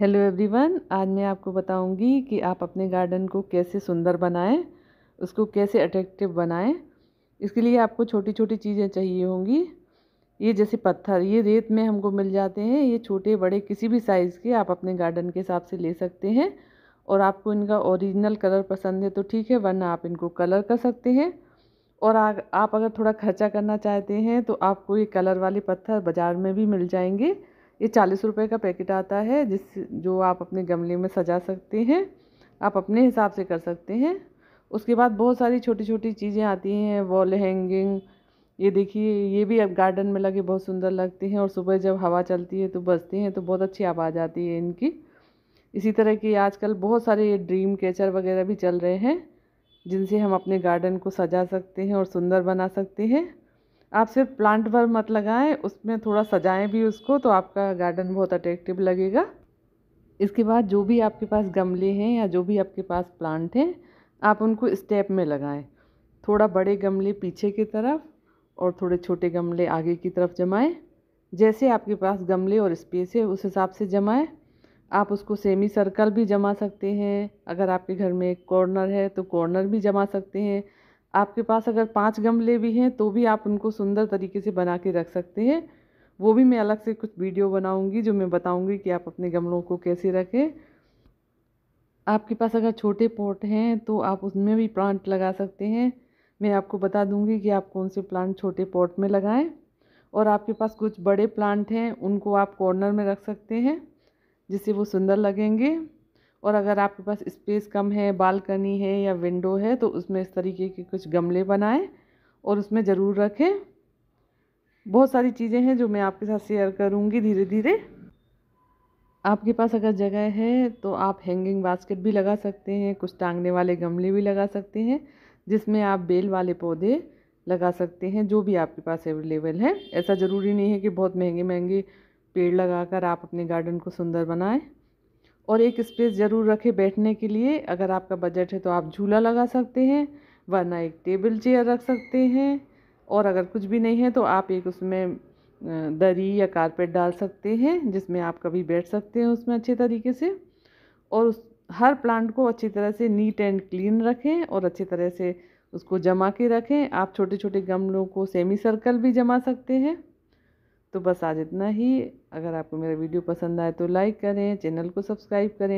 hello everyone आज मैं आपको बताऊंगी कि आप अपने गार्डन को कैसे सुंदर बनाएं उसको कैसे अट्रैक्टिव बनाएं इसके लिए आपको छोटी छोटी चीज़ें चाहिए होंगी ये जैसे पत्थर ये रेत में हमको मिल जाते हैं ये छोटे बड़े किसी भी साइज़ के आप अपने गार्डन के हिसाब से ले सकते हैं और आपको इनका ओरिजिनल कलर पसंद है तो ठीक है वरना आप इनको कलर कर सकते हैं और आ, आप अगर थोड़ा खर्चा करना चाहते हैं तो आपको ये कलर वाले पत्थर बाज़ार में भी मिल जाएंगे ये चालीस रुपये का पैकेट आता है जिस जो आप अपने गमले में सजा सकते हैं आप अपने हिसाब से कर सकते हैं उसके बाद बहुत सारी छोटी छोटी चीज़ें आती हैं वॉल हैंगिंग ये देखिए ये भी अब गार्डन में लगे बहुत सुंदर लगते हैं और सुबह जब हवा चलती है तो बजते हैं तो बहुत अच्छी आवाज़ आती है इनकी इसी तरह की आजकल बहुत सारे ड्रीम कैचर वगैरह भी चल रहे हैं जिनसे हम अपने गार्डन को सजा सकते हैं और सुंदर बना सकते हैं आप सिर्फ प्लांट भर मत लगाएं उसमें थोड़ा सजाएं भी उसको तो आपका गार्डन बहुत अट्रैक्टिव लगेगा इसके बाद जो भी आपके पास गमले हैं या जो भी आपके पास प्लांट हैं आप उनको स्टेप में लगाएं थोड़ा बड़े गमले पीछे की तरफ और थोड़े छोटे गमले आगे की तरफ जमाएं जैसे आपके पास गमले और स्पेस है उस हिसाब से जमाएं आप उसको सेमी सर्कल भी जमा सकते हैं अगर आपके घर में एक कॉर्नर है तो कॉर्नर भी जमा सकते हैं आपके पास अगर पाँच गमले भी हैं तो भी आप उनको सुंदर तरीके से बना के रख सकते हैं वो भी मैं अलग से कुछ वीडियो बनाऊंगी जो मैं बताऊंगी कि आप अपने गमलों को कैसे रखें आपके पास अगर छोटे पॉट हैं तो आप उसमें भी प्लांट लगा सकते हैं मैं आपको बता दूंगी कि आप कौन से प्लांट छोटे पॉट में लगाएं और आपके पास कुछ बड़े प्लांट हैं उनको आप कॉर्नर में रख सकते हैं जिससे वो सुंदर लगेंगे और अगर आपके पास स्पेस कम है बालकनी है या विंडो है तो उसमें इस तरीके के कुछ गमले बनाएं और उसमें ज़रूर रखें बहुत सारी चीज़ें हैं जो मैं आपके साथ शेयर करूँगी धीरे धीरे आपके पास अगर जगह है तो आप हैंगिंग बास्केट भी लगा सकते हैं कुछ टांगने वाले गमले भी लगा सकते हैं जिसमें आप बेल वाले पौधे लगा सकते हैं जो भी आपके पास अवेलेबल है ऐसा ज़रूरी नहीं है कि बहुत महंगे महंगे पेड़ लगाकर आप अपने गार्डन को सुंदर बनाएं और एक स्पेस ज़रूर रखें बैठने के लिए अगर आपका बजट है तो आप झूला लगा सकते हैं वरना एक टेबल चेयर रख सकते हैं और अगर कुछ भी नहीं है तो आप एक उसमें दरी या कारपेट डाल सकते हैं जिसमें आप कभी बैठ सकते हैं उसमें अच्छे तरीके से और उस हर प्लांट को अच्छी तरह से नीट एंड क्लीन रखें और अच्छी तरह से उसको जमा के रखें आप छोटे छोटे गमलों को सेमी सर्कल भी जमा सकते हैं तो बस आज इतना ही अगर आपको मेरा वीडियो पसंद आए तो लाइक करें चैनल को सब्सक्राइब करें